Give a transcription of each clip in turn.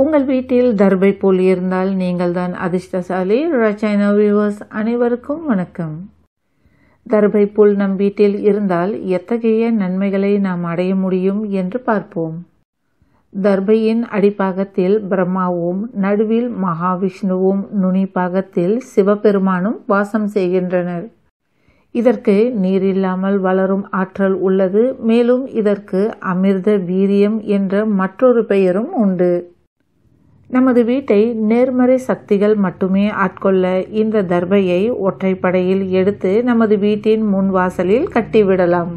உங்கள் வீட்டில் தர்பை போல் இருந்தால் நீங்கள் தான் அதிர்ஷ்டசாலி ரச்சைனா வியூவர்ஸ் அனைவருக்கும் வணக்கம் தர்பை போல் நம் வீட்டில் இருந்தால் எத்தகைய நன்மைகளை நாம் அடைய முடியும் என்று பார்ப்போம் தர்பையின் அடிப்பாகத்தில் பிரம்மாவும் நடுவில் மகாவிஷ்ணுவும் நுனிப்பாகத்தில் சிவபெருமானும் வாசம் செய்கின்றனர் இதற்கு நீரில்லாமல் வளரும் ஆற்றல் உள்ளது மேலும் இதற்கு அமிர்த வீரியம் என்ற மற்றொரு பெயரும் உண்டு நமது வீட்டை நேர்மறை சக்திகள் மட்டுமே ஆட்கொள்ள இந்த தர்பையை ஒற்றைப்படையில் எடுத்து நமது வீட்டின் முன் வாசலில் கட்டிவிடலாம்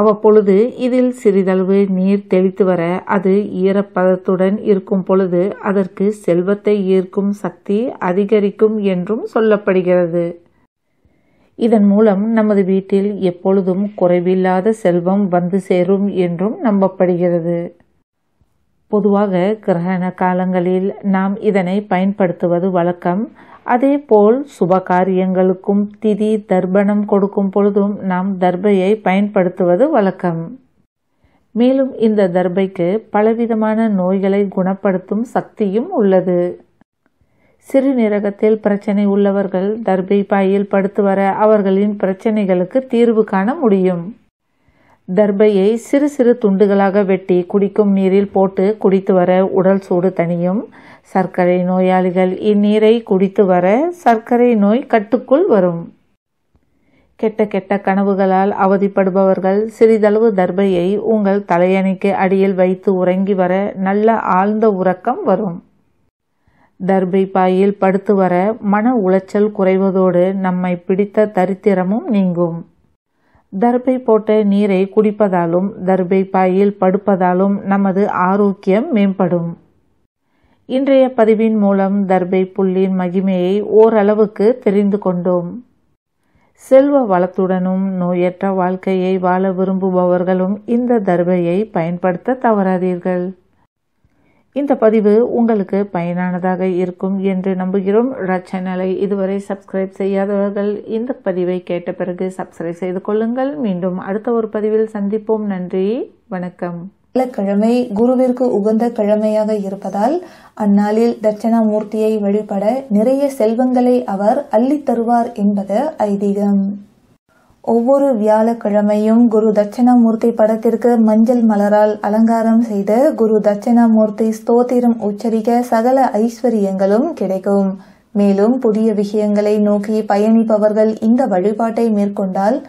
அவ்வப்பொழுது இதில் சிறிதளவு நீர் தெளித்து வர அது ஈரப்பதத்துடன் இருக்கும் பொழுது அதற்கு செல்வத்தை ஈர்க்கும் சக்தி அதிகரிக்கும் என்றும் சொல்லப்படுகிறது இதன் மூலம் நமது வீட்டில் எப்பொழுதும் குறைவில்லாத செல்வம் வந்து சேரும் என்றும் நம்பப்படுகிறது பொதுவாக கிரகண காலங்களில் நாம் இதனை பயன்படுத்துவது வழக்கம் அதேபோல் சுப காரியங்களுக்கும் திதி தர்ப்பணம் கொடுக்கும் பொழுதும் நாம் தர்பையை பயன்படுத்துவது வழக்கம் மேலும் இந்த தர்பைக்கு பலவிதமான நோய்களை குணப்படுத்தும் சக்தியும் உள்ளது சிறுநீரகத்தில் பிரச்சனை உள்ளவர்கள் தர்பை பாயில் படுத்து வர அவர்களின் பிரச்சனைகளுக்கு தீர்வு காண முடியும் தர்பையை சிறு சிறு துண்டுகளாக வெட்டி குடிக்கும் நீரில் போட்டு குடித்து வர உடல் சூடு தனியும் சர்க்கரை நோயாளிகள் இந்நீரை குடித்து வர சர்க்கரை நோய் கட்டுக்குள் வரும் கெட்ட கெட்ட கனவுகளால் அவதிப்படுபவர்கள் சிறிதளவு தர்பையை உங்கள் தலையணைக்கு அடியில் வைத்து உறங்கி வர நல்ல ஆழ்ந்த உறக்கம் வரும் தர்பை பாயில் படுத்து வர மன உளைச்சல் குறைவதோடு நம்மை பிடித்த தரித்திரமும் நீங்கும் தர்பை போட்ட நீரை குடிப்பதாலும் தர்பை பாயில் படுப்பதாலும் நமது ஆரோக்கியம் மேம்படும் இன்றைய பதிவின் மூலம் தர்பை புல்லின் மகிமையை ஓரளவுக்கு தெரிந்து கொண்டோம் செல்வ வளத்துடனும் நோயற்ற வாழ்க்கையை வாழ விரும்புபவர்களும் இந்த தர்பையை பயன்படுத்த தவறாதீர்கள் இந்த பதிவு உங்களுக்கு பயனானதாக இருக்கும் என்று நம்புகிறோம் சேனலை இதுவரை சப்ஸ்கிரைப் செய்யாதவர்கள் இந்த பதிவை கேட்ட பிறகு சப்ஸ்கிரைப் செய்து கொள்ளுங்கள் மீண்டும் அடுத்த ஒரு பதிவில் சந்திப்போம் நன்றி வணக்கம் கிழமை குருவிற்கு உகந்த கிழமையாக இருப்பதால் அந்நாளில் தட்சணாமூர்த்தியை வழிபட நிறைய செல்வங்களை அவர் அள்ளித்தருவார் என்பது ஐதீகம் ஒவ்வொரு வியாழக்கிழமையும் குரு தட்சிணாமூர்த்தி படத்திற்கு மஞ்சள் மலரால் அலங்காரம் செய்து குரு தட்சிணாமூர்த்தி ஸ்தோத்திரம் உச்சரிக்க சகல ஐஸ்வர்யங்களும் கிடைக்கும் மேலும் புதிய விஷயங்களை நோக்கி பயணிப்பவர்கள் இந்த வழிபாட்டை மேற்கொண்டால்